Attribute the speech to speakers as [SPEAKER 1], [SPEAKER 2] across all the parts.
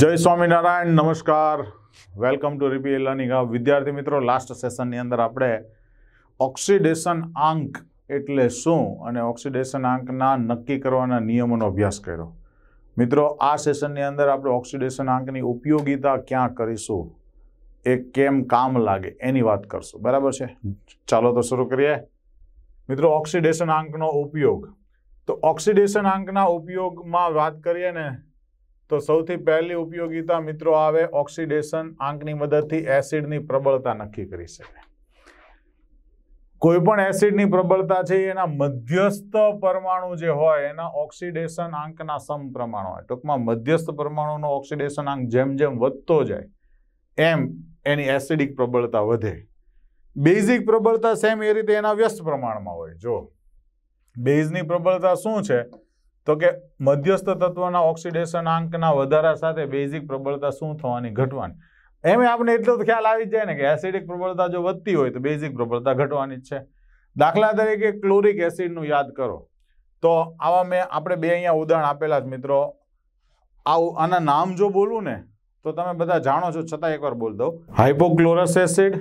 [SPEAKER 1] જય સ્વામિનારાયણ નમસ્કાર welcome to RP learning hub વિદ્યાર્થી મિત્રો લાસ્ટ સેશનની અંદર આપણે ઓક્સિડેશન આંક એટલે શું અને ઓક્સિડેશન આંકના નક્કી કરવાના નિયમોનો અભ્યાસ કર્યો મિત્રો આ સેશનની અંદર આપણે ઓક્સિડેશન આંકની ઉપયોગિતા ક્યાં કરીશું એ કેમ કામ લાગે એની વાત કરશું બરાબર છે ચાલો તો શરૂ કરીએ મિત્રો ઓક્સિડેશન આંકનો ઉપયોગ તો ઓક્સિડેશન આંકના ઉપયોગમાં વાત કરીએ ને તો સૌથી પહેલી ઉપયોગીતા મિત્રો આવે ઓક્સિડેશન આંકની મદદથી એસિડની પ્રબળતા નક્કી કરી શકે શકાય કોઈપણ એસિડની પ્રબળતા છે એના મધ્યસ્થ પરમાણુ જે હોય એના ઓક્સિડેશન આંકના સમપ્રમાણ હોય ટૂંકમાં મધ્યસ્થ પરમાણુનો ઓક્સિડેશન આંક જેમ જેમ વધતો જાય એમ એની એસિડિક પ્રબળતા વધે બેઝિક પ્રબળતા સેમ એ રીતે એના વ્યસ્ત પ્રમાણમાં હોય જો બેઝની પ્રબળતા શું છે તો કે મધ્યસ્થ તત્વના ઓક્સિડેશન આંકના વધારા સાથે બેઝિક પ્રબળતા શું થવાની ઘટવાની એમ આપણે એટલો તો ખ્યાલ આવી જાય ને કે એસિડિક પ્રબળતા જો વધતી હોય તો બેઝિક પ્રબળતા ઘટવાની છે દાખલા તરીકે ક્લોરિક એસિડનું યાદ કરો તો આવા મેં આપણે બે અહીંયા ઉદાહરણ આપેલા જ મિત્રો આવું આના નામ જો બોલું ને તો તમે બધા જાણો છો છતાં એકવાર બોલ દઉં hypochlorous acid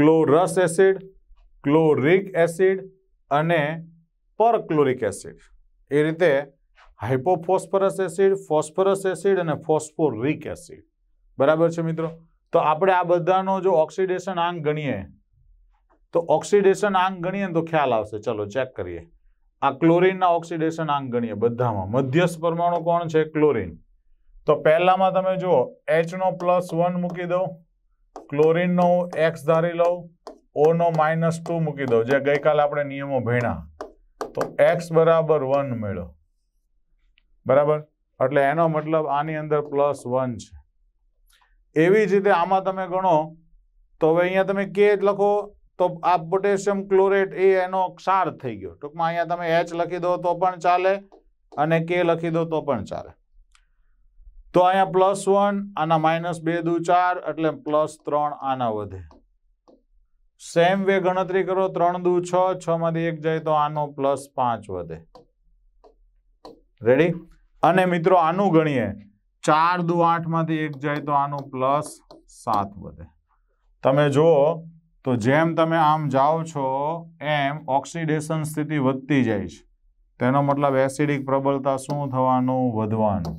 [SPEAKER 1] chlorous acid chloric acid અને પરક્લોરિક એસિડ એ રીતે હાઇપોફોસ્ફરસ એસિડ ફોસ્ફરસ એસિડ અને ફોસ્ફોરિક એસિડ બરાબર છે મિત્રો તો આપણે આ બધાનો જો ઓક્સિડેશન આંગ ગણીએ તો ઓક્સિડેશન આંગ ગણીએ તો ખ્યાલ આવશે ચલો ચેક કરીએ આ ક્લોરિનના ઓક્સિડેશન આંગ ગણીએ બધામાં મધ્યસ્થ પરમાણુ કોણ છે ક્લોરિન તો પહેલામાં તમે જુઓ એચનો પ્લસ વન મૂકી દઉં ક્લોરિનનો એક્સ ધારી લઉં ઓનો માઇનસ ટુ મૂકી દઉં જે ગઈકાલે આપણે નિયમો ભણ્યા તો એક્સ બરાબર વન મેળો બરાબર એટલે એનો મતલબ આની અંદર પ્લસ વન છે એવી જ રીતે આમાં તમે ગણો તો હવે અહીંયા તમે કે લખો તો આ પોટેશિયમ ક્લોરેટ એ એનો ક્ષાર થઈ ગયો ટૂંકમાં અહીંયા તમે એચ લખી દો તો પણ ચાલે અને કે લખી દો તો પણ ચાલે તો અહીંયા પ્લસ વન આના માઇનસ બે દુ ચાર એટલે પ્લસ ત્રણ આના વધે સેમ વે ગણતરી કરો ત્રણ દુ છ છ માંથી એક જાય તો આનો પ્લસ પાંચ વધે રેડી અને મિત્રો આનું ગણીએ ચાર દુ આઠ માંથી એક જાય તો આનું પ્લસ સાત વધે તમે જુઓ તો જેમ તમે આમ જાઓ છો એમ ઓક્સિડેશન સ્થિતિ વધતી જાય છે તેનો મતલબ એસિડિક પ્રબળતા શું થવાનું વધવાનું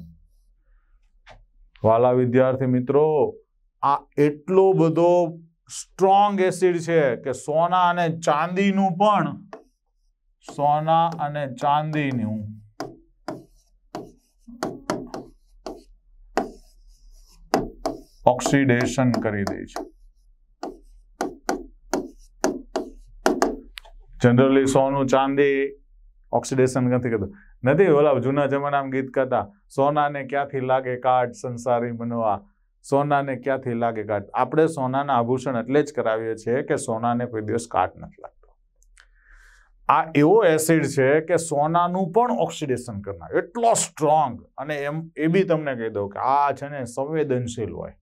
[SPEAKER 1] વાલા વિદ્યાર્થી મિત્રો આ એટલો બધો સ્ટ્રોંગ એસિડ છે કે સોના અને ચાંદીનું પણ સોના અને ચાંદીનું ઓક્સિડેશન કરી દે છે જનરલી સોનું ચાંદી ઓક્સિડેશન નથી કરતું નથી ઓલા જૂના જમાનામાં ગીત કરતા સોનાને ક્યાંથી લાગે કાઢ સંસારી બનવા સોનાને ક્યાંથી લાગે કાટ આપણે સોનાના આભૂષણ એટલે જ કરાવીએ છીએ કે સોનાને કોઈ દિવસ કાટ નથી લાગતો આ એવો એસિડ છે કે સોનાનું પણ ઓક્સિડેશન કરનાર એટલો સ્ટ્રોંગ અને એમ એ બી તમને કહી દઉં કે આ છે ને સંવેદનશીલ હોય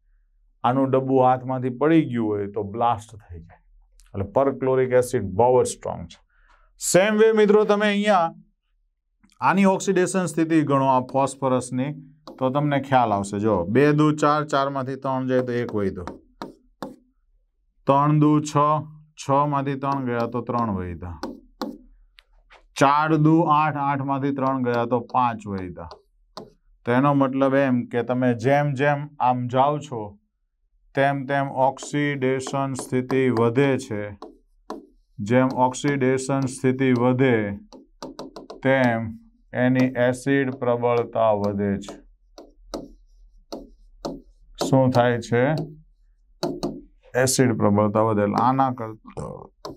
[SPEAKER 1] આનું ડબ્બું હાથમાંથી પડી ગયું હોય તો બ્લાસ્ટ થઈ જાય એટલે પરક્લોરિક એસિડ બહુ જ સ્ટ્રોંગ છે સેમ વે મિત્રો તમે અહીંયા આની ઓક્સિડેશન સ્થિતિ ગણો આ ફોસ્ફરસની તો તમને ખ્યાલ આવશે જો બે દુ ચાર ચારમાંથી ત્રણ જાય તો એક વહી દો ત્રણ દુ છ છ માંથી ત્રણ ગયા તો ત્રણ વહી દા ચાર દુ આઠ આઠ માંથી ત્રણ ગયા તો પાંચ વહી દા તો મતલબ એમ કે તમે જેમ જેમ આમ જાઓ છો તેમ તેમ ઓક્સિડેશન સ્થિતિ વધે છે જેમ ઓક્સિડેશન સ્થિતિ વધે તેમ એની એસિડ પ્રબળતા વધે છે શું થાય છે એસિડ પ્રબળતા વધે આના કરતા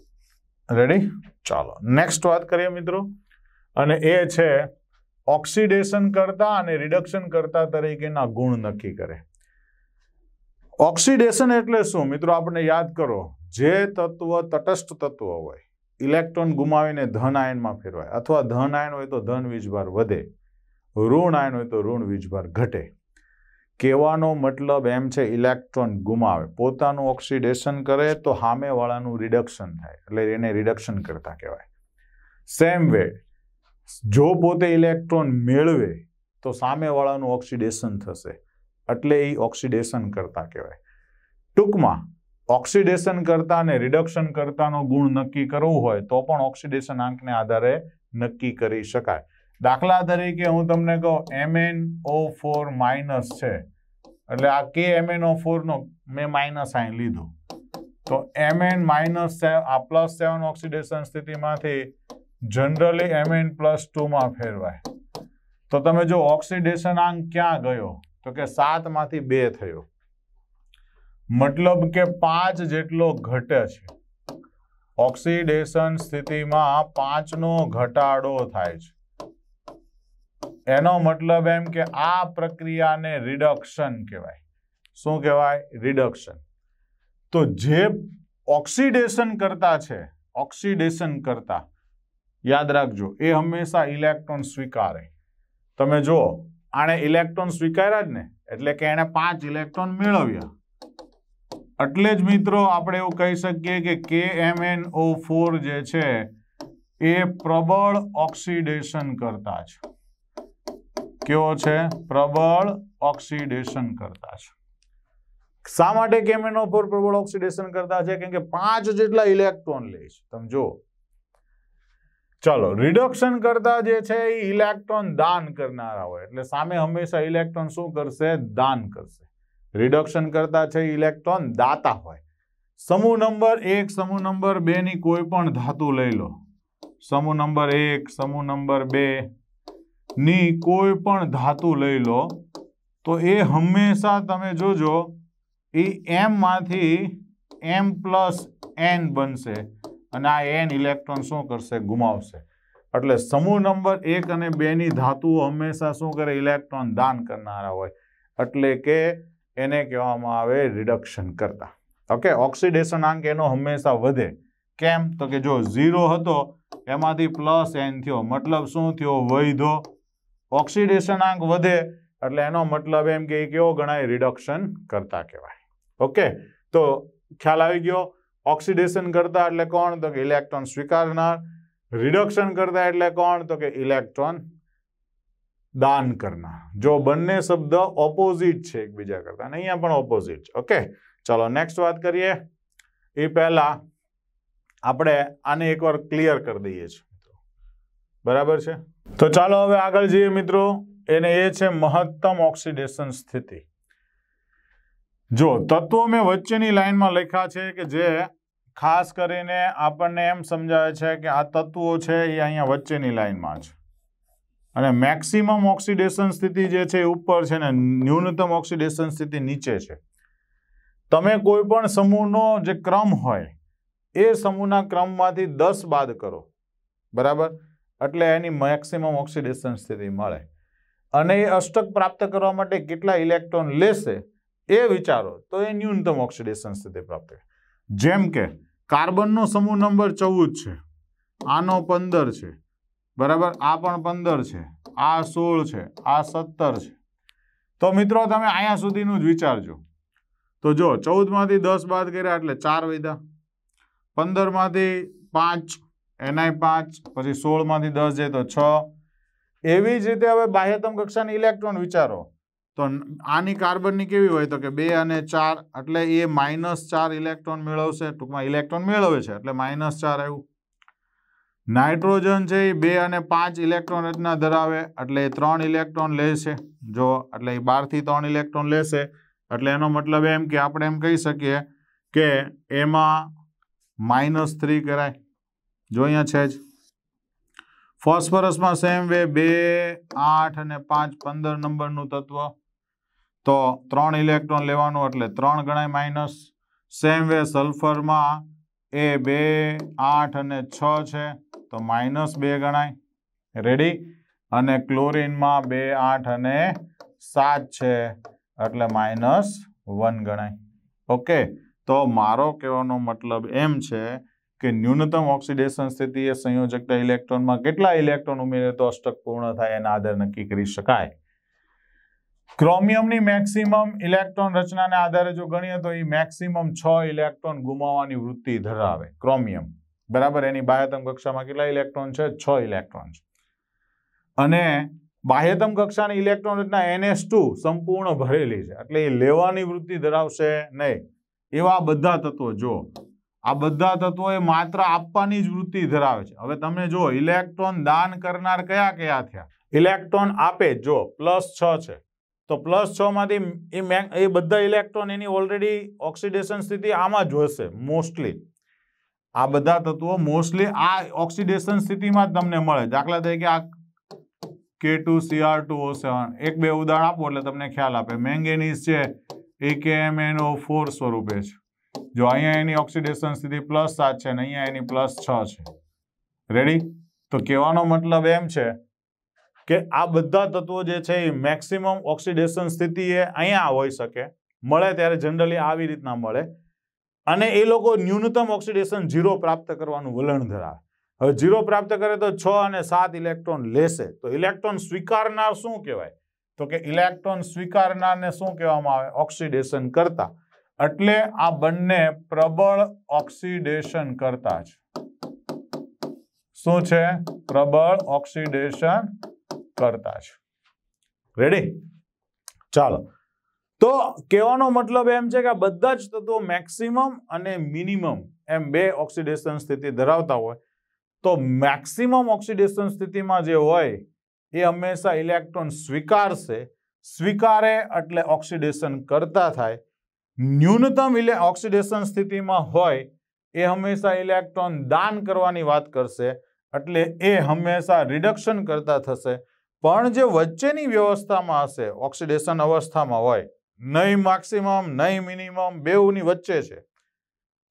[SPEAKER 1] રેડી ચાલો નેક્સ્ટ વાત કરીએ મિત્રો અને એ છે ઓક્સિડેશન કરતા અને રિડક્શન કરતા તરીકેના ગુણ નક્કી કરે ઓક્સિડેશન એટલે શું મિત્રો આપણે યાદ કરો જે તત્વ તટસ્થ તત્વ હોય ઇલેક્ટ્રોન ગુમાવીને ધન આયનમાં ફેરવાય અથવા ધન આયન હોય તો ધન વીજભાર વધે ઋણ આયન હોય તો ઋણ વીજભાર ઘટે કહેવાનો મતલબ એમ છે ઇલેક્ટ્રોન ગુમાવે પોતાનું ઓક્સિડેશન કરે તો સામેવાળાનું રિડક્શન થાય એટલે એને રિડક્શન કરતા કહેવાય સેમ વે જો પોતે ઇલેક્ટ્રોન મેળવે તો સામેવાળાનું ઓક્સિડેશન થશે એટલે એ ઓક્સિડેશન કરતા કહેવાય ટૂંકમાં ઓક્સિડેશન કરતા અને રિડક્શન કરતાનો ગુણ નક્કી કરવું હોય તો પણ ઓક્સિડેશન આંકને આધારે નક્કી કરી શકાય દાખલા તરીકે હું તમને કહું એમએન ઓ ફોર માઇનસ છે એટલે આ કે એમએન ઓ ફોરનો મેં માઇનસ સાઇન લીધું તો એમએન માઇનસ આ પ્લસ સેવન ઓક્સિડેશન સ્થિતિમાંથી જનરલી એમએન પ્લસ ટુમાં ફેરવાય તો તમે જો ઓક્સિડેશન આંક ક્યાં ગયો તો કે સાતમાંથી બે થયો મતલબ કે પાંચ જેટલો ઘટે છે ઓક્સિડેશન સ્થિતિમાં પાંચનો ઘટાડો થાય છે એનો મતલબ એમ કે આ પ્રક્રિયાને રિડક્શન કહેવાય શું કહેવાય રિડક્શન તો જે ઓક્સિડેશન કરતા છે ઓક્સિડેશન કરતા યાદ રાખજો એ હંમેશા ઇલેક્ટ્રોન સ્વીકારે તમે જુઓ આણે ઇલેક્ટ્રોન સ્વીકાર્યા જ ને એટલે કે એણે પાંચ ઇલેક્ટ્રોન મેળવ્યા એટલે જ મિત્રો આપણે એવું કહી શકીએ કે કે એમ એન ઓ ફોર જે છે એ પ્રબળ ઓક્સિડેશન કરતા છે કેવો છે પ્રબળ ઓક્સિડેશન કરતા છે શા માટે કેમેનો પર પ્રબળ ઓક્સિડેશન કરતા છે કેમ કે પાંચ જેટલા ઇલેક્ટ્રોન લે છે તમે જુઓ ચલો રિડક્શન કરતા જે છે એ ઇલેક્ટ્રોન દાન કરનારા હોય એટલે સામે હંમેશા ઇલેક્ટ્રોન શું કરશે દાન કરશે રિડક્શન કરતા છે ઇલેક્ટ્રોન દાતા હોય સમૂહ નંબર એક સમૂહ નંબર બે ની કોઈ પણ ધાતુ લઈ લો સમૂહ નંબર એક સમૂહ નંબર બે ની કોઈ પણ ધાતુ લઈ લો તો એ હંમેશા તમે જોજો એ એમમાંથી એમ પ્લસ એન બનશે અને આ એન ઇલેક્ટ્રોન શું કરશે ગુમાવશે એટલે સમૂહ નંબર એક અને બેની ધાતુઓ હંમેશા શું કરે ઇલેક્ટ્રોન દાન કરનારા હોય એટલે કે એને કહેવામાં આવે રિડક્શન કરતા ઓકે ઓક્સિડેશન આંક એનો હંમેશા વધે કેમ તો કે જો ઝીરો હતો એમાંથી પ્લસ એન થયો મતલબ શું થયો વૈધો ઓક્સિડેશનાંક વધે એટલે એનો મતલબ એમ કે એ કેવો ગણાય રિડક્શન કરતા કહેવાય ઓકે તો ખ્યાલ આવી ગયો ઓક્સિડેશન કરતા એટલે કોણ તો કે ઇલેક્ટ્રોન સ્વીકારનાર રિડક્શન કરતા એટલે કોણ તો કે ઇલેક્ટ્રોન દાન કરનાર જો બંને શબ્દ ઓપોઝિટ છે એકબીજા કરતા અને અહીંયા પણ ઓપોઝિટ છે ઓકે ચાલો નેક્સ્ટ વાત કરીએ એ પહેલાં આપણે આને એકવાર ક્લિયર કરી દઈએ છીએ બરાબર છે તો ચાલો હવે આગળ જઈએ મિત્રો એને એ છે મહત્તમ ઓક્સિડેશન સ્થિતિ જો તત્વો મેં વચ્ચેની લાઇનમાં લખ્યા છે કે જે ખાસ કરીને આપણને એમ સમજાવે છે કે આ તત્વો છે એ અહીંયા વચ્ચેની લાઇનમાં છે અને મેક્સિમમ ઓક્સિડેશન સ્થિતિ જે છે એ ઉપર છે ને ન્યૂનતમ ઓક્સિડેશન સ્થિતિ નીચે છે તમે કોઈ પણ સમૂહનો જે ક્રમ હોય એ સમૂહના ક્રમમાંથી દસ બાદ કરો બરાબર એટલે એની મેક્સિમમ ઓક્સિડેશન સ્થિતિ મળે અને એ અષ્ટક પ્રાપ્ત કરવા માટે કેટલા ઇલેક્ટ્રોન લેશે એ વિચારો તો એ ન્યૂનતમ ઓક્સિડેશન સ્થિતિ પ્રાપ્ત કરે જેમ કે કાર્બનનો સમૂહ નંબર ચૌદ છે આનો પંદર છે બરાબર આ પણ પંદર છે આ સોળ છે આ સત્તર છે તો મિત્રો તમે અહીંયા સુધીનું જ વિચારજો તો જો ચૌદમાંથી દસ બાદ કર્યા એટલે ચાર વધ્યા પંદરમાંથી પાંચ એનઆઈ પાંચ પછી સોળમાંથી દસ જાય તો છ એવી જ રીતે હવે બાહ્યતમ કક્ષાની ઇલેક્ટ્રોન વિચારો તો આની કાર્બનની કેવી હોય તો કે બે અને ચાર એટલે એ માઇનસ ચાર ઇલેક્ટ્રોન મેળવશે ટૂંકમાં ઇલેક્ટ્રોન મેળવે છે એટલે માઇનસ ચાર આવ્યું નાઇટ્રોજન છે એ બે અને પાંચ ઇલેક્ટ્રોન રચના ધરાવે એટલે એ ત્રણ ઇલેક્ટ્રોન લેશે જો એટલે એ બારથી ત્રણ ઇલેક્ટ્રોન લેશે એટલે એનો મતલબ એમ કે આપણે એમ કહી શકીએ કે એમાં માઇનસ થ્રી કરાય જો અહીંયા છે જ ફોસ્ફરસમાં સેમ વે બે આઠ અને પાંચ પંદર નંબરનું તત્વ તો ત્રણ ઇલેક્ટ્રોન લેવાનું એટલે ત્રણ ગણાય માઇનસ સેમ વે સલ્ફરમાં એ બે આઠ અને છ છે તો માઇનસ બે ગણાય રેડી અને ક્લોરિનમાં બે આઠ અને સાત છે એટલે માઇનસ વન ગણાય ઓકે તો મારો કહેવાનો મતલબ એમ છે કે ન્યૂનતમ ઓક્સિડેશન સ્થિતિએ સંયોજકતા ઇલેક્ટ્રોનમાં કેટલા ઇલેક્ટ્રોન ઉમેરે તો અષ્ટક પૂર્ણ થાય એના આધાર નક્કી કરી શકાય ક્રોમિયમની મેક્સિમમ ઇલેક્ટ્રોન રચનાને આધારે જો ગણીએ તો એ મેક્સિમમ છ ઇલેક્ટ્રોન ગુમાવવાની વૃત્તિ ધરાવે ક્રોમિયમ બરાબર એની બાહ્યતમ કક્ષામાં કેટલા ઇલેક્ટ્રોન છે છ ઇલેક્ટ્રોન છે અને બાહ્યતમ કક્ષાની ઇલેક્ટ્રોન રચના એનએસ સંપૂર્ણ ભરેલી છે એટલે એ લેવાની વૃત્તિ ધરાવશે નહીં એવા બધા તત્વો જો આ બધા તત્વો એ માત્ર આપવાની જ વૃત્તિ ધરાવે છે હવે તમે જો ઇલેક્ટ્રોન દાન કરનાર કયા કયા થયા ઇલેક્ટ્રોન આપે જો પ્લસ છ છે તો પ્લસ છ માંથી એ બધા ઇલેક્ટ્રોન એની ઓલરેડી ઓક્સિડેશન સ્થિતિ આમાં જ હશે મોસ્ટલી આ બધા તત્વો મોસ્ટલી આ ઓક્સિડેશન સ્થિતિમાં જ તમને મળે દાખલા તરીકે આ કે two CR two O seven એક બે ઉદાહરણ આપો એટલે તમને ખ્યાલ આપે મેંગેનીઝ છે એ કે એમ એનો ફોર સ્વરૂપે છે જો અહીંયા એની ઓક્સિડેશન સ્થિતિ પ્લસ સાત છે અને અહીંયા એની પ્લસ છ છે રેડી તો કહેવાનો મતલબ એમ છે કે આ બધા તત્વો જે છે એ મેક્સિમમ ઓક્સિડેશન સ્થિતિ એ અહીંયા હોઈ શકે મળે ત્યારે જનરલી આવી રીતના મળે અને એ લોકો ન્યૂનતમ ઓક્સિડેશન ઝીરો પ્રાપ્ત કરવાનું વલણ ધરાવે હવે ઝીરો પ્રાપ્ત કરે તો છ અને સાત ઇલેક્ટ્રોન લેશે તો ઇલેક્ટ્રોન સ્વીકારનાર શું કહેવાય તો કે ઇલેક્ટ્રોન સ્વીકારનારને શું કહેવામાં આવે ઓક્સિડેશન કરતાં એટલે આ બંને પ્રબળ ઓક્સિડેશન કરતા છે શું છે પ્રબળ ઓક્સિડેશન કરતા છે રેડી ચાલો તો કહેવાનો મતલબ એમ છે કે આ બધા જ તત્વો મેક્સિમમ અને મિનિમમ એમ બે ઓક્સિડેશન સ્થિતિ ધરાવતા હોય તો મેક્સિમમ ઓક્સિડેશન સ્થિતિમાં જે હોય એ હંમેશા ઇલેક્ટ્રોન સ્વીકારશે સ્વીકારે એટલે ઓક્સિડેશન કરતા થાય ન્યૂનતમ એટલે ઓક્સિડેશન સ્થિતિમાં હોય એ હંમેશા ઇલેક્ટ્રોન દાન કરવાની વાત કરશે એટલે એ હંમેશા રિડક્શન કરતા થશે પણ જે વચ્ચેની વ્યવસ્થામાં હશે ઓક્સિડેશન અવસ્થામાં હોય નહીં મેક્સિમમ નહીં મિનિમમ બેઉની વચ્ચે છે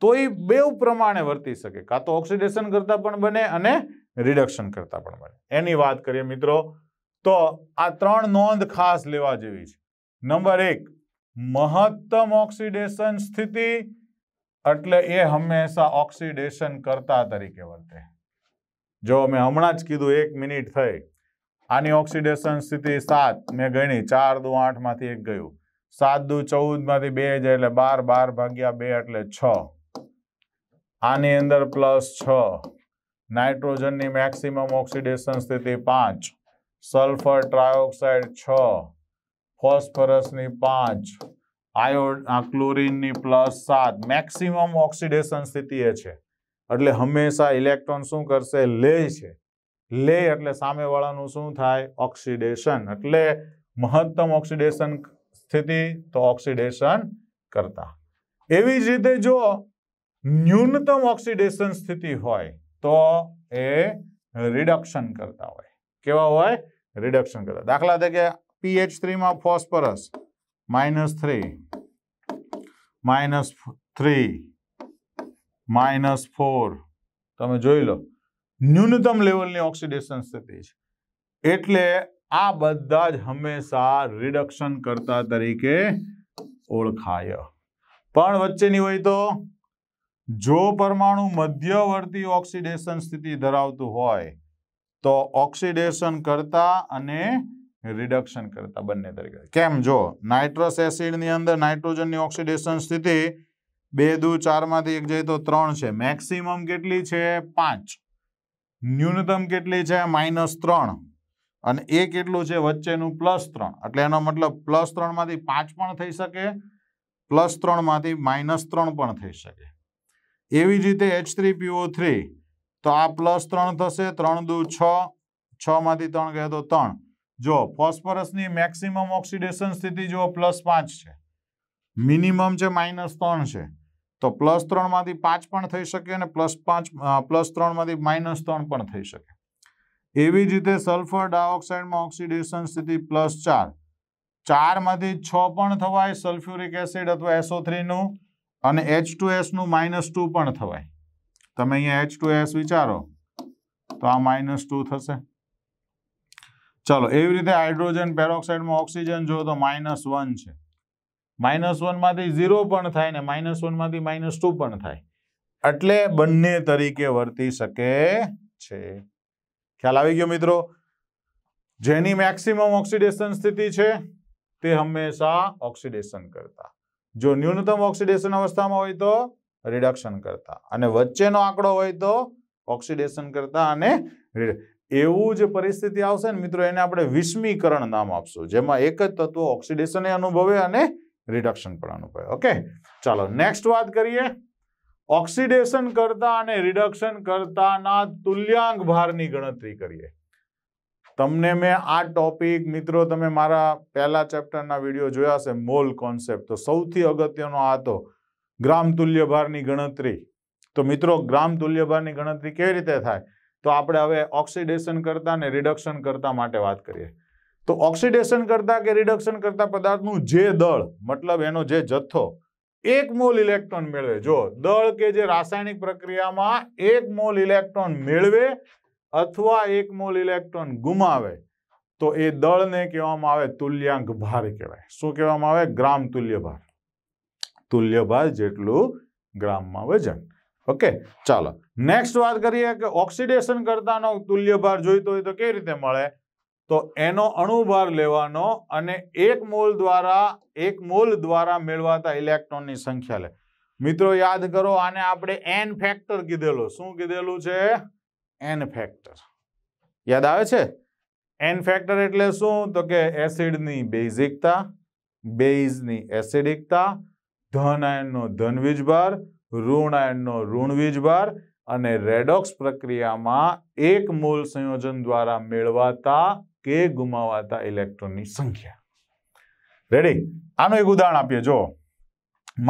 [SPEAKER 1] તો એ બેઉ પ્રમાણે વર્તી શકે કાં તો ઓક્સિડેશન કરતાં પણ બને અને રિડક્શન કરતાં પણ બને એની વાત કરીએ મિત્રો તો આ ત્રણ નોંધ ખાસ લેવા જેવી છે નંબર એક મહત્તમ ઓક્સિડેશન સ્થિતિ એટલે એ હંમેશા ઓક્સિડેશન કરતા તરીકે વર્તે જો મેં હમણાં જ કીધું એક મિનિટ થઈ આની ઓક્સિડેશન સ્થિતિ સાત મેં ગણી ચાર દુ આઠમાંથી એક ગયું સાત દુ ચૌદમાંથી બે જાય એટલે બાર બાર ભાગ્યા બે એટલે છ આની અંદર પ્લસ છ નાઇટ્રોજનની મેક્સિમમ ઓક્સિડેશન સ્થિતિ પાંચ સલ્ફર ટ્રાયોક્સાઇડ છ ફોસ્ફરસની પાંચ આયોડ ક્લોરિનની પ્લસ સાત મેક્સિમમ ઓક્સિડેશન સ્થિતિ એ છે એટલે હંમેશા ઇલેક્ટ્રોન શું કરશે લે છે લે એટલે સામેવાળાનું શું થાય ઓક્સિડેશન એટલે મહત્તમ ઓક્સિડેશન સ્થિતિ તો ઓક્સિડેશન કરતા એવી જ રીતે જો ન્યૂનતમ ઓક્સિડેશન સ્થિતિ હોય તો એ રિડક્શન કરતા હોય કેવા હોય રિડક્શન કરતા દાખલા તરીકે પીએચ થ્રીમાં phosphorus minus three minus three minus four તમે જોઈ લો ન્યૂનતમ લેવલની ઓક્સિડેશન સ્થિતિ છે એટલે આ બધા જ હંમેશા રિડક્શન કરતા તરીકે ઓળખાય પણ વચ્ચેની હોય તો જો પરમાણુ મધ્યવર્તી ઓક્સિડેશન સ્થિતિ ધરાવતું હોય તો ઓક્સિડેશન કરતા અને રિડક્શન કરતા બંને તરીકે કેમ જો નાઇટ્રસ એસિડની અંદર નાઇટ્રોજનની ઓક્સિડેશન સ્થિતિ બે દુ ચારમાંથી એક જઈએ તો ત્રણ છે મેક્સિમમ કેટલી છે પાંચ ન્યૂનતમ કેટલી છે માઇનસ ત્રણ અને એ કેટલું છે વચ્ચેનું પ્લસ ત્રણ એટલે એનો મતલબ પ્લસ ત્રણમાંથી પાંચ પણ થઈ શકે પ્લસ ત્રણમાંથી માઇનસ ત્રણ પણ થઈ શકે એવી જ રીતે એચ થ્રી પીઓ થ્રી તો આ પ્લસ ત્રણ થશે ત્રણ દુ છ છમાંથી ત્રણ ગયા તો ત્રણ જો ફોસ્ફરસની મેક્સિમમ ઓક્સિડેશન સ્થિતિ જુઓ પ્લસ પાંચ છે મિનિમમ છે માઇનસ ત્રણ છે તો પ્લસ ત્રણમાંથી પાંચ પણ થઈ શકે અને પ્લસ પાંચ પ્લસ ત્રણમાંથી માઇનસ ત્રણ પણ થઈ શકે એવી જ રીતે સલ્ફર ડાયોક્સાઇડમાં ઓક્સિડેશન સ્થિતિ પ્લસ ચાર ચારમાંથી છ પણ થવાય સલ્ફ્યુરિક એસિડ અથવા એસઓ થ્રીનું અને એચ ટુ માઇનસ ટુ પણ થવાય તમે અહીંયા એચ વિચારો તો આ માઇનસ ટુ થશે ચલો એવી રીતે હાઇડ્રોજન પેરોક્સાઇડમાં ઓક્સિજન જો તો માઇનસ વન છે માઇનસ વનમાંથી ઝીરો પણ થાય ને માઇનસ વનમાંથી માઇનસ ટુ પણ થાય એટલે બંને તરીકે વર્તી શકે છે ખ્યાલ આવી ગયો મિત્રો જેની મેક્સિમમ ઓક્સિડેશન સ્થિતિ છે તે હંમેશા ઓક્સિડેશન કરતા જો ન્યૂનતમ ઓક્સિડેશન અવસ્થામાં હોય તો રિડક્શન કરતા અને વચ્ચેનો આંકડો હોય તો ઓક્સિડેશન કરતા અને એવું જે પરિસ્થિતિ આવશે ને મિત્રો એને આપણે વિસ્મીકરણ નામ આપશું જેમાં એક જ તત્વ ઓક્સિડેશને અનુભવે અને રિડક્શન પણ અનુભવે ઓકે ચાલો નેક્સ્ટ વાત કરીએ ઓક્સિડેશન કરતા અને રિડક્શન કરતાના તુલ્યાંક ભારની ગણતરી કરીએ તમને મેં આ ટોપિક મિત્રો તમે મારા પહેલા ચેપ્ટરના વિડીયો જોયા છે મોલ કોન્સેપ્ટ તો સૌથી અગત્યનો આ તો ગ્રામ તુલ્ય ભારની ગણતરી તો મિત્રો ગ્રામ તુલ્ય ભારની ગણતરી કેવી રીતે થાય તો આપણે હવે ઓક્સિડેશન કરતા અને રિડક્શન કરતા માટે વાત કરીએ તો ઓક્સિડેશન કરતા કે રિડક્શન કરતા પદાર્થનું જે દળ મતલબ એનો જે જથ્થો એક મોલ ઇલેક્ટ્રોન મેળવે જો દળ કે જે રાસાયણિક પ્રક્રિયામાં એક મોલ ઇલેક્ટ્રોન મેળવે અથવા એક મોલ ઇલેક્ટ્રોન ગુમાવે તો એ દળને કહેવામાં આવે તુલ્યાંક ભાર કહેવાય શું કહેવામાં આવે ગ્રામ તુલ્ય ભાર તુલ્ય ભાર જેટલું ગ્રામમાં વજન ઓકે ચાલો નેક્સ્ટ વાત કરીએ કે ઓક્સિડેશન કરતાનો તુલ્ય ભાર જોઈતો હોય તો કેવી રીતે મળે તો એનો અણુભાર લેવાનો અને એક મોલ દ્વારા એક મોલ દ્વારા મેળવાતા ઇલેક્ટ્રોનની સંખ્યા લે મિત્રો યાદ કરો આને આપણે એન ફેક્ટર કીધેલો શું કીધેલું છે એન ફેક્ટર યાદ આવે છે એન ફેક્ટર એટલે શું તો કે એસિડની બેઝિકતા બેઝની એસિડિકતા ધન આયનનો ધન વીજભાર ઋણ ઋણ ઋણવીજભાર અને રેડોક્સ પ્રક્રિયામાં એક મૂળ સંયોજન દ્વારા મેળવાતા કે ગુમાવાતા ઇલેક્ટ્રોનની સંખ્યા રેડી આનું એક ઉદાહરણ આપીએ જો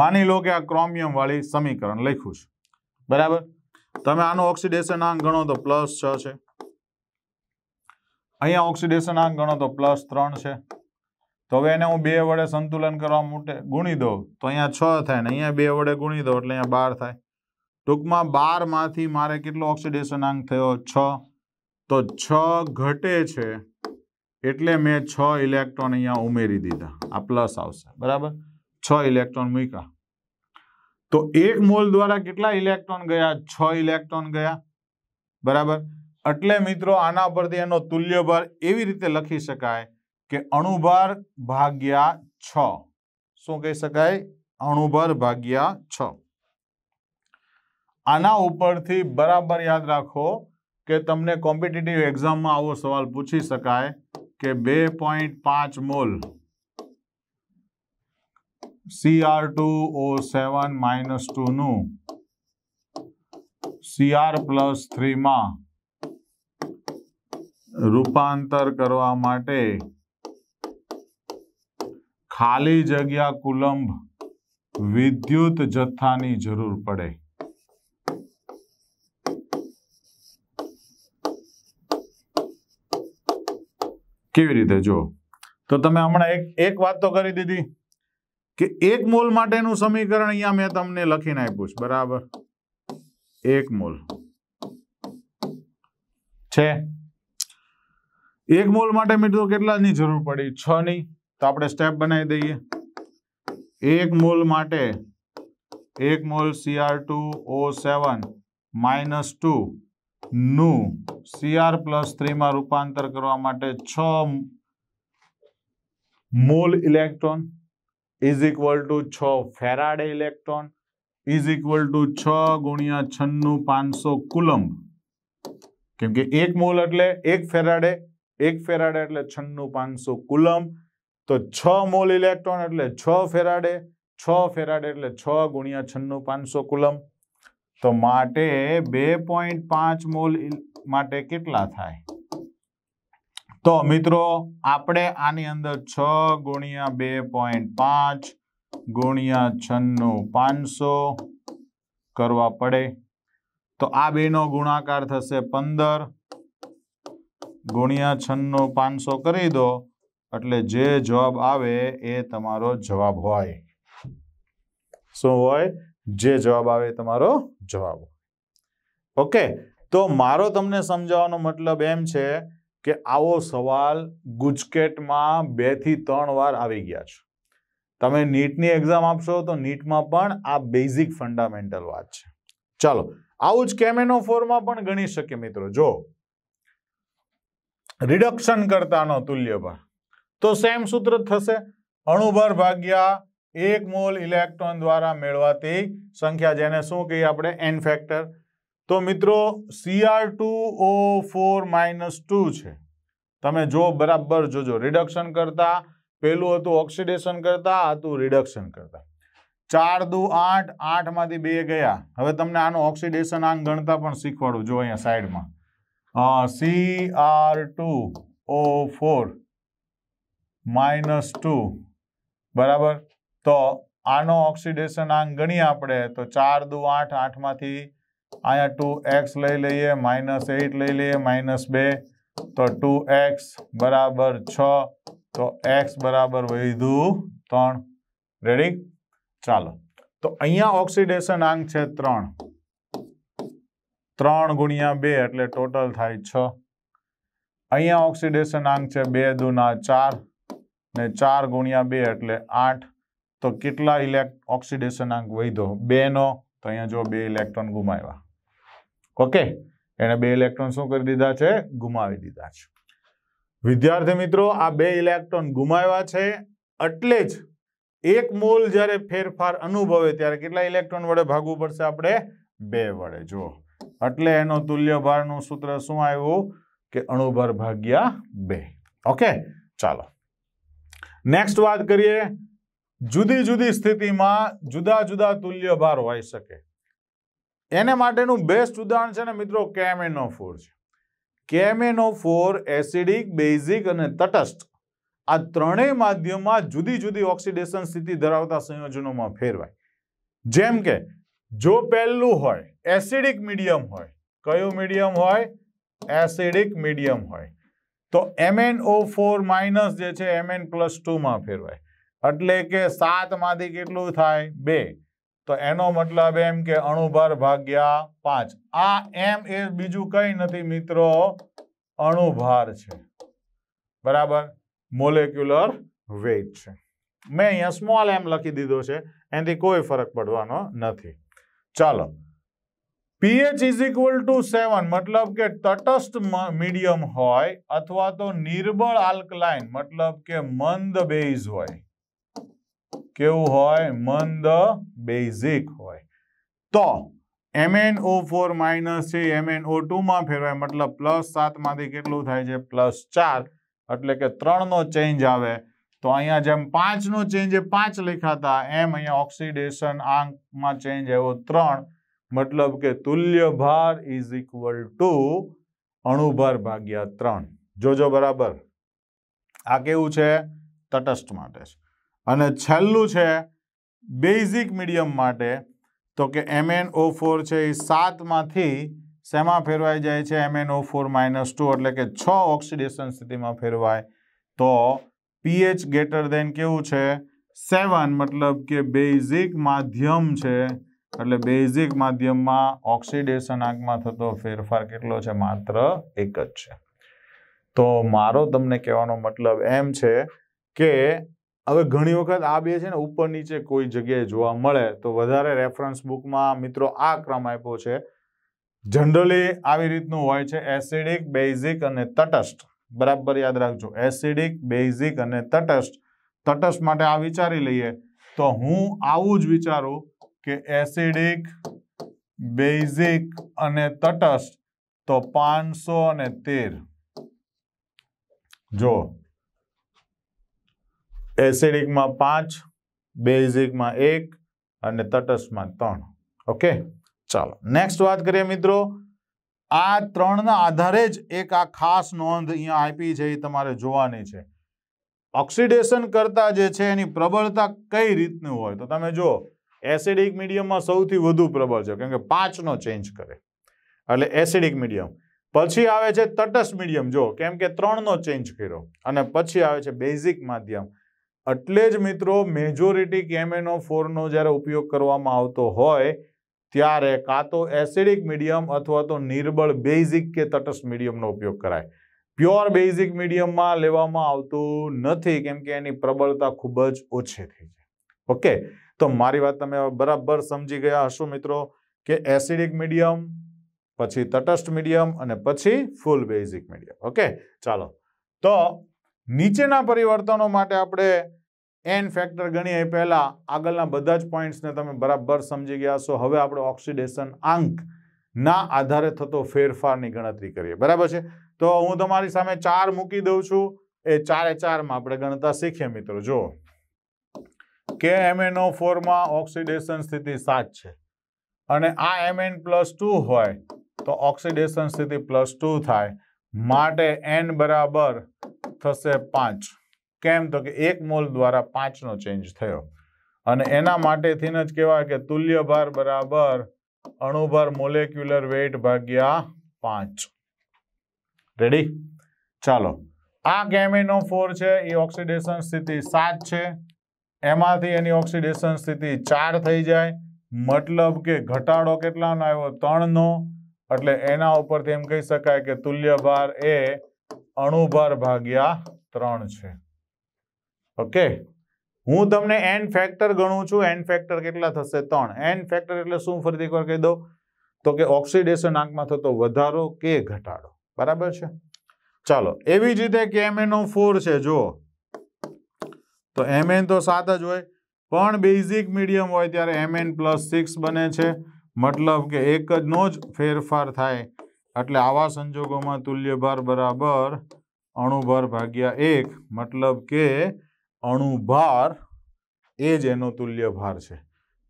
[SPEAKER 1] માની લો કે આ ક્રોમિયમ વાળી સમીકરણ લખ્યું છે બરાબર તમે આનો ઓક્સિડેશન આંક ગણો તો પ્લસ છ છે અહીંયા ઓક્સિડેશન આંક ગણો તો પ્લસ ત્રણ છે તો હવે એને હું બે વડે સંતુલન કરવા માટે ગુણી દઉં તો અહીંયા છ થાય ને અહીંયા બે વડે ગુણી દઉં એટલે અહીંયા બાર થાય ટૂંકમાં બારમાંથી મારે કેટલો ઓક્સિડેશન આંક થયો છ તો છ ઘટે છે એટલે મેં છ ઇલેક્ટ્રોન અહીંયા ઉમેરી દીધા આ પ્લસ આવશે બરાબર છ ઇલેક્ટ્રોન મૂક્યા તો એક મોલ દ્વારા કેટલા ઇલેક્ટ્રોન ગયા છ ઇલેક્ટ્રોન ગયા બરાબર એટલે મિત્રો આના પરથી એનો તુલ્યભાર એવી રીતે લખી શકાય કે અણુભાર ભાગ્યા છ શું કહી શકાય અણુભાર ભાગ્યા છ આના ઉપરથી બરાબર યાદ રાખો કે તમને કોમ્પિટિટિવ એક્ઝામમાં આવો સવાલ પૂછી શકાય કે બે પોઈન્ટ પાંચ mole CR two O seven minus ટુનું સીઆર પ્લસ થ્રીમાં રૂપાંતર કરવા માટે ખાલી જગ્યા કુલંબ વિદ્યુત જથ્થાની જરૂર પડે કેવી રીતે જો તો તમે હમણાં એક એક વાત તો કરી દીધી કે એક મોલ માટેનું સમીકરણ અહીંયા મેં તમને લખીને આપ્યું છે બરાબર એક મોલ છે એક મોલ માટે મીઠું કેટલાની જરૂર પડી છ ની तो आप स्टेप बनाई दी एक मोल मटे एक mole C R two O seven minus two नू सी आर प्लस थ्री में रूपांतर करने छोल इलेक्ट्रॉन इज इक्वल टू छेराडे इलेक्ट्रॉन इज इक्वल टू छ गुणिया छन्नु पांच सौ कुलम क्योंकि एक मोल एट एक फेराडे एक फेराडे एट छन्नु पांच सौ कुलम તો છ મોલ ઇલેક્ટ્રોન એટલે છ ફેરાડે છ ફેરાડે એટલે છ ગુણ્યા છન્નું પાંચસો કુલમ તો માટે બે પોઈન્ટ પાંચ મોલ માટે કેટલા થાય તો મિત્રો આપણે આની અંદર છ ગુણ્યા બે પોઈન્ટ પાંચ ગુણ્યા છન્નું પાંચસો કરવા પડે તો આ બેનો ગુણાકાર થશે પંદર ગુણ્યા છન્નું પાંચસો કરી દો એટલે જે જવાબ આવે એ તમારો જવાબ હોય શું હોય જે જવાબ આવે તમારો જવાબ ઓકે તો મારો તમને સમજાવવાનો મતલબ એમ છે કે આવો સવાલ ગુજકેટમાં બે થી ત્રણ વાર આવી ગયા છે તમે નીટની એક્ઝામ આપશો તો નીટમાં પણ આ બેઝિક ફંડામેન્ટલ વાત છે ચાલો આવું જ કેમેનો ફોરમાં પણ ગણી શકે મિત્રો જો રિડક્શન કરતાનો તુલ્ય પણ તો સેમ સૂત્ર થશે અણુભર ભાગ્યા એક મોલ ઇલેક્ટ્રોન દ્વારા મેળવાતી સંખ્યા જેને શું કહીએ આપણે એન ફેક્ટર તો મિત્રો CR two O four minus two છે તમે જો બરાબર જોજો રિડક્શન કરતા પહેલું હતું ઓક્સિડેશન કરતા હતું રિડક્શન કરતા ચાર દુ આઠ આઠમાંથી બે ગયા હવે તમને આનું ઓક્સિડેશન આંગ ગણતા પણ શીખવાડું જો અહીંયા સાઈડમાં C R two O four minus two બરાબર તો આનો ઓક્સિડેશન આંક ગણીએ આપણે તો ચાર દુ આઠ આઠમાંથી અહીંયા ટુ એક્સ લઈ લઈએ માઇનસ એઇટ લઈ લઈએ માઇનસ બે તો ટુ એક્સ બરાબર છ તો એક્સ બરાબર વધ્યું ત્રણ રેડી ચાલો તો અહીંયા ઓક્સિડેશન આંક છે ત્રણ ત્રણ ગુણ્યા બે એટલે ટોટલ થાય છ અહીંયા ઓક્સિડેશન આંક છે બે દુના ચાર ને ચાર ગુણ્યા બે એટલે આઠ તો કેટલા ઇલેક્ટ ઓક્સિડેશન આંક વધ્યો બેનો તો અહીંયા જો બે ઇલેક્ટ્રોન ગુમાવ્યા ઓકે એણે બે ઇલેક્ટ્રોન શું કરી દીધા છે ગુમાવી દીધા છે વિદ્યાર્થી મિત્રો આ બે ઇલેક્ટ્રોન ગુમાવ્યા છે એટલે જ એક મોલ જ્યારે ફેરફાર અનુભવે ત્યારે કેટલા ઇલેક્ટ્રોન વડે ભાગવું પડશે આપણે બે વડે જુઓ એટલે એનો તુલ્યભારનું સૂત્ર શું આવ્યું કે અણુભાર ભાગ્યા બે ઓકે ચાલો નેક્સ્ટ વાત કરીએ જુદી જુદી સ્થિતિમાં જુદા જુદા તુલ્ય ભાર હોઈ શકે એને માટેનું બેસ્ટ ઉદાહરણ છે ને મિત્રો કેમેનો ફોર છે કેમેનો ફોર એસિડિક બેઝિક અને તટસ્થ આ ત્રણેય માધ્યમમાં જુદી જુદી ઓક્સિડેશન સ્થિતિ ધરાવતા સંયોજનોમાં ફેરવાય જેમ કે જો પહેલું હોય એસિડિક મીડિયમ હોય કયું મીડિયમ હોય એસિડિક મીડિયમ હોય તો ઓ ફોર માઇનસ જે છે એમ એન પ્લસ ટુમાં ફેરવાય એટલે કે સાતમાંથી કેટલું થાય બે તો એનો મતલબ એમ કે અણુભાર ભાગ્યા પાંચ આ એમ એ બીજું કંઈ નથી મિત્રો અણુભાર છે બરાબર મોલેક્યુલર વેઇટ છે મેં અહીંયા સ્મોલ એમ લખી દીધો છે એનાથી કોઈ ફરક પડવાનો નથી ચાલો ph = 7 મતલબ કે તટસ્થ મીડિયમ હોય અથવા તો નિર્બળ આલ્કલાઇન મતલબ કે મંદ બેઝ હોય કેવું હોય મંદ બેઝિક હોય તો mno4- છે mno2 માં ફેરવાય મતલબ +7 માંથી કેટલું થાય છે +4 એટલે કે 3 નો ચેન્જ આવે તો અહીંયા જેમ 5 નો ચેન્જ 5 લખાતા એમ અહીં ઓક્સિડેશન આંક માં ચેન્જ આવ્યો 3 મતલબ કે તુલ્ય ભાર ઇઝ ઇક્વલ ટુ અણુભાર ભાગ્યા ત્રણ જોજો બરાબર આ કેવું છે તટસ્થ માટે છે અને છેલ્લું છે બેઝિક મીડિયમ માટે તો કે એમએન ઓ ફોર છે એ સાતમાંથી શેમાં ફેરવાઈ જાય છે M N O four minus two એટલે કે છ ઓક્સિડેશન સ્થિતિમાં ફેરવાય તો પીએચ ગેટર દેન કેવું છે સેવન મતલબ કે બેઝિક માધ્યમ છે એટલે બેઝિક માધ્યમમાં ઓક્સિડેશન આંકમાં થતો ફેરફાર કેટલો છે માત્ર એક જ છે તો મારો તમને કહેવાનો મતલબ એમ છે કે હવે ઘણી વખત આ બે છે ને ઉપર નીચે કોઈ જગ્યાએ જોવા મળે તો વધારે રેફરન્સ બુકમાં મિત્રો આ ક્રમ આપ્યો છે જનરલી આવી રીતનું હોય છે એસિડિક બેઝિક અને તટસ્થ બરાબર યાદ રાખજો એસિડિક બેઝિક અને તટસ્થ તટસ્થ માટે આ વિચારી લઈએ તો હું આવું જ વિચારું કે એસિડિક બેઝિક અને તટસ્થ તો પાંચસો અને તેર જો એસિડિકમાં પાંચ બેઝિકમાં એક અને તટસ્થમાં ત્રણ ઓકે ચાલો નેક્સ્ટ વાત કરીએ મિત્રો આ ત્રણના આધારે જ એક આ ખાસ નોંધ અહીંયા આપી છે એ તમારે જોવાની છે ઓક્સિડેશન કરતા જે છે એની પ્રબળતા કઈ રીતનું હોય તો તમે જો એસિડિક મીડિયમમાં સૌથી વધુ પ્રબળ છે કેમ કે પાંચનો ચેન્જ કરે એટલે એસિડિક મીડિયમ પછી આવે છે તટસ્થ મીડિયમ જો કેમ કે ત્રણનો ચેન્જ કર્યો અને પછી આવે છે બેઝિક માધ્યમ એટલે જ મિત્રો મેજોરિટી કેમેનો ફોરનો જ્યારે ઉપયોગ કરવામાં આવતો હોય ત્યારે કાં તો એસિડિક મીડિયમ અથવા તો નિર્બળ બેઝિક કે તટસ્થ મીડિયમનો ઉપયોગ કરાય પ્યોર બેઝિક મીડિયમમાં લેવામાં આવતું નથી કેમ કે એની પ્રબળતા ખૂબ જ ઓછી થઈ છે ઓકે તો મારી વાત તમે બરાબર સમજી ગયા હશો મિત્રો કે એસિડિક મીડિયમ પછી તટસ્થ મીડિયમ અને પછી ફૂલ બેઝિક મીડિયમ ઓકે ચાલો તો નીચેના પરિવર્તનો માટે આપણે એન ફેક્ટર ગણીએ પહેલાં આગળના બધા જ પોઈન્ટ્સને તમે બરાબર સમજી ગયા છો હવે આપણે ઓક્સિડેશન આંક ના આધારે થતો ફેરફારની ગણતરી કરીએ બરાબર છે તો હું તમારી સામે ચાર મૂકી દઉં છું એ ચારે ચારમાં આપણે ગણતા શીખીએ મિત્રો જુઓ કે એમએનઓ ફોરમાં ઓક્સિડેશન સ્થિતિ સાત છે અને આ એમએન પ્લસ ટુ હોય તો ઓક્સિડેશન સ્થિતિ પ્લસ ટુ થાય માટે એન બરાબર થશે પાંચ કેમ તો કે એક મોલ દ્વારા પાંચનો ચેન્જ થયો અને એના માટેથીને જ કહેવાય કે તુલ્ય ભાર બરાબર અણુભાર મોલેક્યુલર વેઇટ ભાગ્યા પાંચ રેડી ચાલો આ ગેમિનો ફોર છે એ ઓક્સિડેશન સ્થિતિ સાત છે એમાંથી એની ઓક્સિડેશન સ્થિતિ ચાર થઈ જાય મતલબ કે ઘટાડો કેટલાનો આવ્યો ત્રણનો એટલે એના ઉપરથી એમ કહી શકાય કે તુલ્ય ભાર એ અણુભાર ભાગ્યા ત્રણ છે ઓકે હું તમને એન ફેક્ટર ગણું છું એન ફેક્ટર કેટલા થશે ત્રણ એન ફેક્ટર એટલે શું ફરીથી એકવાર કહી દઉં તો કે ઓક્સિડેશન આંકમાં થતો વધારો કે ઘટાડો બરાબર છે ચાલો એવી જ રીતે કેમેનો ફોર છે જુઓ તો એમએન તો સાત જ હોય પણ બેઝિક મીડિયમ હોય ત્યારે એમએન પ્લસ સિક્સ બને છે મતલબ કે એક જનો જ ફેરફાર થાય એટલે આવા સંજોગોમાં તુલ્યભાર બરાબર અણુભાર ભાગ્યા એક મતલબ કે અણુભાર એ જ એનો તુલ્યભાર છે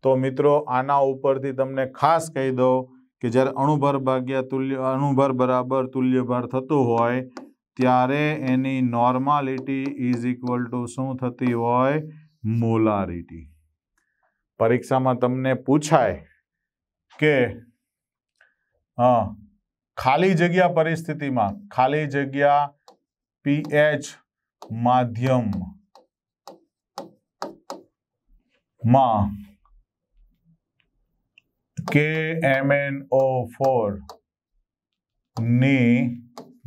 [SPEAKER 1] તો મિત્રો આના ઉપરથી તમને ખાસ કહી દઉં કે જ્યારે અણુભાર ભાગ્યા તુલ્ય અણુભાર બરાબર તુલ્યભાર થતું હોય ત્યારે એની નોર્માલિટી ઇઝ ઇક્વલ ટુ શું થતી હોય મોલારિટી પરીક્ષામાં તમને પૂછાય કે ખાલી જગ્યા પરિસ્થિતિમાં ખાલી જગ્યા પીએચ માધ્યમ માં કે એમએનઓ ફોર ની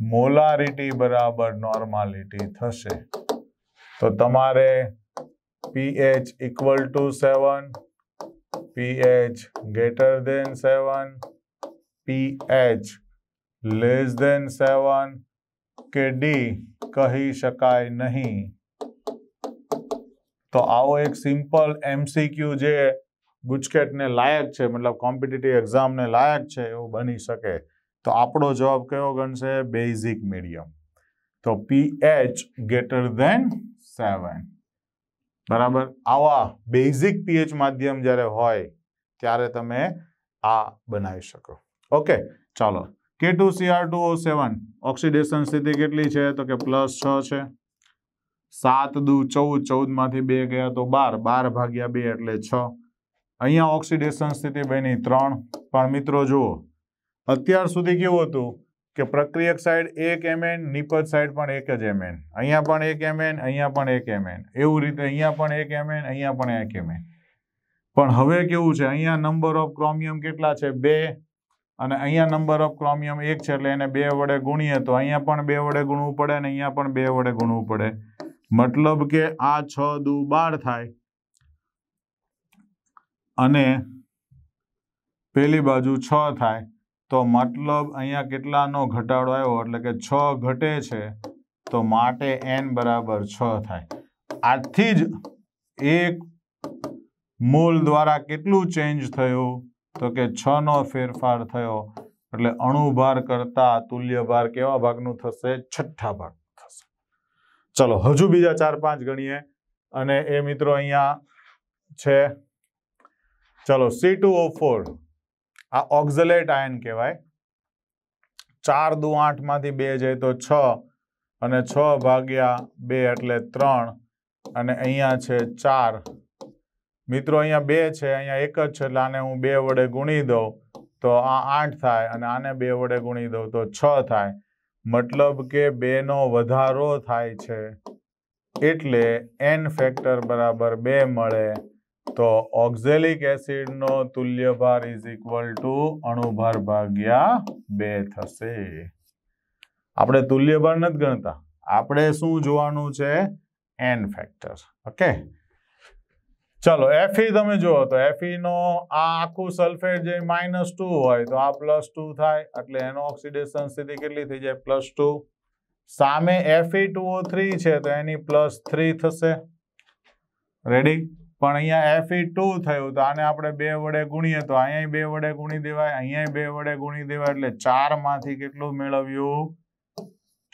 [SPEAKER 1] મોલારિટી બરાબર નોર્માલિટી થશે તો તમારે PH equal to seven PH greater than seven PH less than seven કે ડી કહી શકાય નહીં તો આવો એક સિમ્પલ એમસીક્યુ જે ગુજકેટને લાયક છે મતલબ કોમ્પિટિટિવ એક્ઝામને લાયક છે એવું બની શકે તો આપણો જવાબ કયો ગણશે બેઝિક મીડિયમ તો પીએચ ગેટર ધેન સેવન બરાબર આવા બેઝિક પીએચ માધ્યમ જ્યારે હોય ત્યારે તમે આ બનાવી શકો ઓકે ચાલો કે two CR two O seven oxidation સ્થિતિ કેટલી છે તો કે પ્લસ છ છે સાત દુ ચૌદ ચૌદમાંથી બે ગયા તો બાર બાર ભાગ્યા બે એટલે છ અહીંયા ઓક્સિડેશન સ્થિતિ બની ત્રણ પણ મિત્રો જુઓ અત્યાર સુધી કેવું હતું કે પ્રક્રિયક સાઈડ એક એમએન નિપજ સાઈડ પણ એક જ એમએન અહીંયા પણ એક એમએન અહીંયા પણ એક એમએન એવું રીતે અહીંયા પણ એક એમએન અહીંયા પણ એક એમએન પણ હવે કેવું છે અહીંયા નંબર ઓફ ક્રોમિયમ કેટલા છે બે અને અહીંયા નંબર ઓફ ક્રોમિયમ એક છે એટલે એને બે વડે ગુણીએ તો અહીંયા પણ બે વડે ગુણવું પડે અને અહીંયા પણ બે વડે ગુણવું પડે મતલબ કે આ છ દુ બાર થાય અને પેલી બાજુ છ થાય તો મતલબ અહીંયા કેટલાનો ઘટાડો આવ્યો એટલે કે છ ઘટે છે તો માટે એન બરાબર છ થાય આથી જ એક મૂલ દ્વારા કેટલું ચેન્જ થયું તો કે છનો ફેરફાર થયો એટલે અણુભાર કરતા તુલ્ય ભાર કેવા ભાગનું થશે છઠ્ઠા ભાગ થશે ચલો હજુ બીજા ચાર પાંચ ગણીએ અને એ મિત્રો અહીંયા છે ચલો સી ટુ ઓ ફોર આ ઓક્ઝલેટ આયન કહેવાય ચાર દુ આઠ માંથી બે જાય તો છ અને છ ભાગ્યા બે એટલે ત્રણ અને અહીંયા છે ચાર મિત્રો અહીંયા બે છે અહીંયા એક જ છે એટલે આને હું બે વડે ગુણી દઉં તો આ આઠ થાય અને આને બે વડે ગુણી દઉં તો છ થાય મતલબ કે બેનો વધારો થાય છે એટલે એન ફેક્ટર બરાબર બે મળે તો ઓક્ઝેલિક એસિડનો તુલ્ય ભાર ઇઝ ઇક્વલ ટુ અણુભાર ભાગ્યા બે થશે આપણે તુલ્ય ભાર નથી ગણતા આપણે શું જોવાનું છે એન ફેક્ટર ઓકે ચલો એફઈ તમે જુઓ તો એફઈનો આ આખું સલ્ફેટ જે માઇનસ ટુ હોય તો આ પ્લસ ટુ થાય એટલે એનો ઓક્સિડેશન સ્થિતિ કેટલી થઈ જાય પ્લસ ટુ સામે એફઈ ટુ થ્રી છે તો એની પ્લસ થ્રી થશે રેડી પણ અહીંયા એફ એ ટુ થયું તો આને આપણે બે વડે ગુણીએ તો અહીંયા બે વડે ગુણી દેવાય અહીંયા બે વડે ગુણી દેવાય એટલે ચાર માંથી કેટલું મેળવ્યું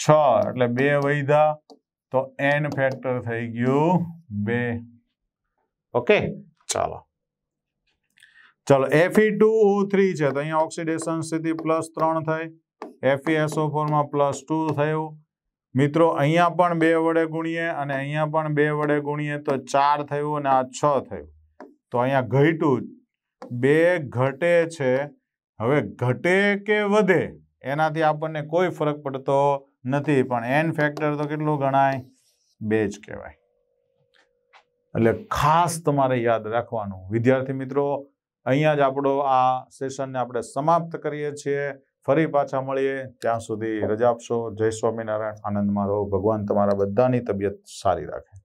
[SPEAKER 1] છ એટલે બે વૈધા તો એન ફેક્ટર થઈ ગયું બે ઓકે ચાલો ચાલો એફઈ ટુ થ્રી છે તો અહીંયા ઓક્સિડેશન સ્થિતિ પ્લસ ત્રણ થઈ એફઈએસઓ ફોરમાં પ્લસ ટુ થયું મિત્રો અહીંયા પણ બે વડે ગુણીએ અને અહીંયા પણ બે વડે ગુણીએ તો ચાર થયું અને આ છ થયું તો અહીંયા ઘટ્યું બે ઘટે છે હવે ઘટે કે વધે એનાથી આપણને કોઈ ફરક પડતો નથી પણ એન ફેક્ટર તો કેટલું ગણાય બે જ કહેવાય એટલે ખાસ તમારે યાદ રાખવાનું વિદ્યાર્થી મિત્રો અહીંયા જ આપણો આ સેશનને આપણે સમાપ્ત કરીએ છીએ ફરી પાછા મળીએ ત્યાં સુધી રજા આપશો જય સ્વામિનારાયણ આનંદમાં રહો ભગવાન તમારા બધાની તબિયત સારી રાખે